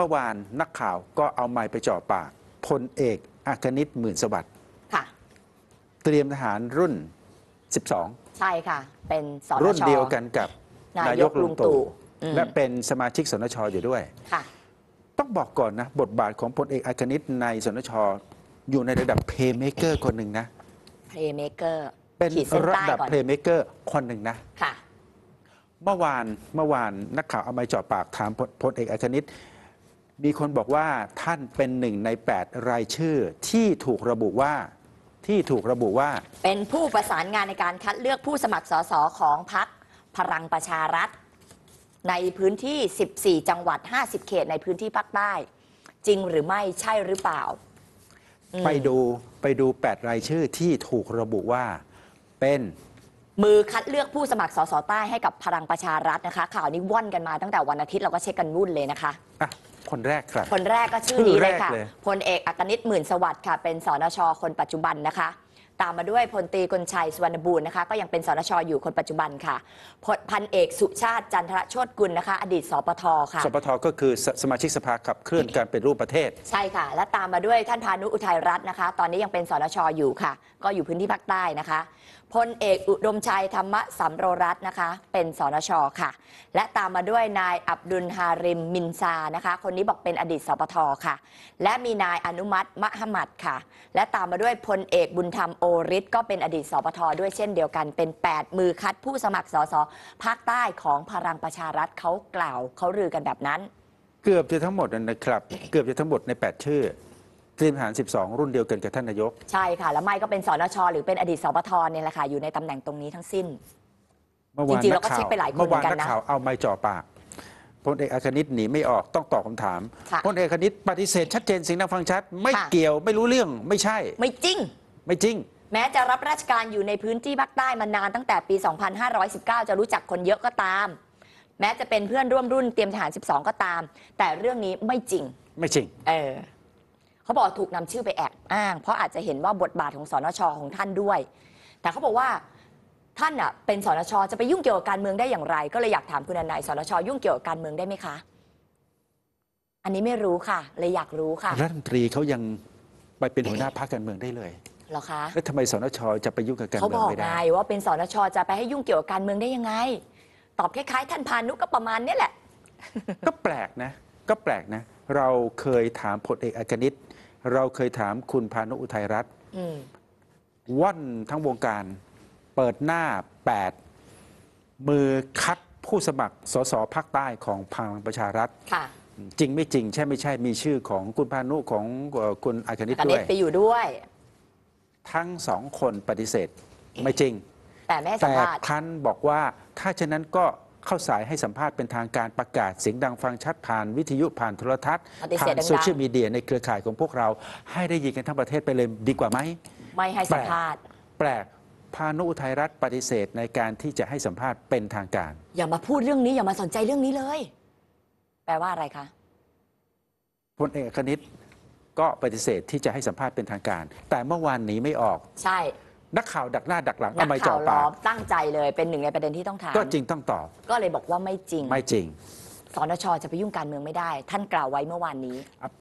มื่อวานนักข่าวก็เอาไม้ไปจ่อปากพลเอกอัคนิตหมื่นสวัสดิ์ค่ะเตรียมทหารรุ่น 12 ใช่ค่ะ เป็นสรุ่นเดียวกันกับนายกลุงตู่และเป็นสมาชิกสนชอยู่ด้วยค่ะต้องบอกก่อนนะ บทบาทของพลเอกอัคนิตในสนชอยู่ในระดับเพลย์เมเกอร์คนหนึ่งนะเพลย์เมเกอร์เป็นระดับเพลย์เมเกอร์คนหนึ่งนะค่ะเมื่อวานเมื่อวานนักข่าวเอาไม้จ่อปากถามพลเอกอัคนิตมีคนบอกว่าท่านเป็นหนึ่งใน 8 รายชื่อที่ถูกระบุว่าที่ถูกระบุว่า เป็นผู้ประสานงานในการคัดเลือกผู้สมัครสสของพักพลังประชารัฐในพื้นที่ 14 จังหวัด 50 เขตในพื้นที่ภาคใต้ จริงหรือไม่ใช่หรือเปล่า ไปดูไปดู 8 รายชื่อที่ถูกระบุว่าเป็นมือคัดเลือกผู้สมัครสสใต้ให้กับพลังประชารัฐนะคะ ข่าวนี้ว่อนกันมาตั้งแต่วันอาทิตย์ เราก็เช็คกันรุ่นเลยนะคะคนแรกครับคนแรกก็ชื่อนี้เลยค่ะพลเอกอักนิตหมื่นสวัสดิ์ค่ะเป็นสนชคนปัจจุบันนะคะ ตามมาด้วยพลตีกลชัยสุวรรณบูรณ์นะคะ ก็ยังเป็นสนชอยู่คนปัจจุบันค่ะพพันเอก สุชาติจันทรโชตกุลนะคะ อดีตสปทค่ะสปทก็คือสสมาชิกสภาขับเคลื่อนการเป็นรูปประเทศใช่ค่ะ และตามมาด้วยท่านพานุอุทัยรัตน์นะคะ ตอนนี้ยังเป็นสนชอยู่ค่ะ ก็อยู่พื้นที่ภาคใต้นะคะพลเอกอุดมชัยธรรมสัมโรรัตน์นะคะ เป็นสนชค่ะ และตามมาด้วยนายอับดุลฮาริมมินซานะคะ คนนี้บอกเป็นอดีตสปทค่ะ และมีนายอนุมัติมหมัดค่ะ และตามมาด้วยพลเอกบุญธรรมโอริศก็เป็นอดีตสปทด้วยเช่นเดียวกันเป็น 8 มือคัดผู้สมัครสสภาคใต้ของพลังประชารัฐเขากล่าวเขารือกันแบบนั้น เกือบจะทั้งหมดนะครับ เกือบจะทั้งหมดใน8ชื่อเตรียมทหาร 12 รุ่นเดียวกันกับท่านนายก ใช่ค่ะ แล้วไม่ก็เป็นสนช หรือเป็นอดีตสปทเนี่ยแหละค่ะอยู่ในตำแหน่งตรงนี้ทั้งสิ้นเมื่อวานจริงๆเราก็เช็คไปหลายคนเหมืเมื่อวานนกันนะกข่าวเอาไม้จ่อปากพลเอกอคณิตหนีไม่ออกต้องตอบคำถามพลเอกอคณิตปฏิเสธชัดเจนสิ่งนันฟังชัด ไม่เกี่ยวไม่รู้เรื่องไม่ใช่ ไม่จริงไม่จริง แม้จะรับราชการอยู่ในพื้นที่ภาคใต้มานานตั้งแต่ปี 2519 จะรู้จักคนเยอะก็ตาม แม้จะเป็นเพื่อนร่วมรุ่นเตรียมทหาร 12 ก็ตาม แต่เรื่องนี้ไม่จริงไม่จริงเออเขาบอกถูกนำชื่อไปแอบอ้างเพราะอาจจะเห็นว่าบทบาทของสนชของท่านด้วย แต่เขาบอกว่าท่านอ่ะเป็นสนชจะไปยุ่งเกี่ยวกับการเมืองได้อย่างไร ก็เลยอยากถามคุณนายสนชยุ่งเกี่ยวกับการเมืองได้ไหมคะอันนี้ไม่รู้ค่ะเลยอยากรู้ค่ะรัฐมนตรีเขายังไปเป็นหัวหน้าพรรคการเมืองได้เลยหรอคะแล้วทำไมสนชจะไปยุ่งกับการเมืองไม่ได้เขาบอกไงว่าเป็นสนชจะไปให้ยุ่งเกี่ยวกับการเมืองได้ยังไง ตอบคล้ายๆท่านพานุก็ประมาณนี้แหละ ก็แปลกนะ ก็แปลกนะ เราเคยถามพลเอกอกนิตเราเคยถามคุณพานุอุทัยรัตน์ว่อนทั้งวงการเปิดหน้าแปด มือคัดผู้สมัครสสภาคใต้ของพังประชารัฐจริงไม่จริง ใช่ไม่ใช่มีชื่อของคุณพานุของคุณอาคณิตด้วยไปอยู่ด้วย ทั้งสองคนปฏิเสธไม่จริง แต่แม่สัมภาษณ์ท่านบอกว่า ถ้าเช่นนั้นก็เข้าสายให้สัมภาษณ์เป็นทางการประกาศเสียงดังฟังชัด ผ่านวิทยุผ่านโทรทัศน์ผ่านโซเชียลมีเดียในเครือข่ายของพวกเรา ให้ได้ยินกันทั้งประเทศไปเลยดีกว่าไหมไม่ให้สัมภาษณ์แปลก พานุไทยรัฐปฏิเสธในการที่จะให้สัมภาษณ์เป็นทางการ อย่ามาพูดเรื่องนี้อย่ามาสนใจเรื่องนี้เลย แปลว่าอะไรคะพลเอกคณิต ก็ปฏิเสธที่จะให้สัมภาษณ์เป็นทางการ แต่เมื่อวานหนีไม่ออก ใช่นักข่าวดักหน้า ดักหลังทำไม้จ่ข่าอวปาล้อกมตั้งใจเลยเป็นหนึ่งในประเด็นที่ต้องถาม ก็จริงต้องตอบ ก็เลยบอกว่าไม่จริง ไม่จริงสนชจะไปยุ่งการเมืองไม่ได้ ท่านกล่าวไว้เมื่อวานนี้